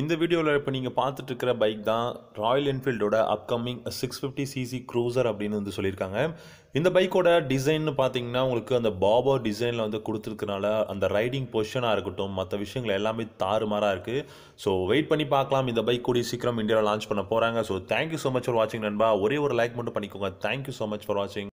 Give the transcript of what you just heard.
இந்த வீடியோவில் இப்போ நீங்கள் பார்த்துட்டு இருக்கிற பைக் தான் ராயல் என்ஃபீல்டோட upcoming six fifty CC cruiser அப்படின்னு வந்து சொல்லியிருக்காங்க இந்த பைக்கோட டிசைன் பார்த்தீங்கன்னா உங்களுக்கு அந்த பாபா டிசைனில் வந்து கொடுத்துருக்கனால அந்த ரைடிங் பொசிஷனாக இருக்கட்டும் மற்ற விஷயங்கள் எல்லாமே தாறுமாறாக இருக்குது ஸோ வெயிட் பண்ணி பார்க்கலாம் இந்த பைக் கூடிய சீக்கிரம் இந்தியாவில் லான்ச் பண்ண போகிறாங்க so thank you so much for வாட்சிங் நண்பா ஒரே ஒரு லைக் மட்டும் பண்ணிக்கோங்க தேங்க்யூ ஸோ மச் ஃபார் வாட்சிங்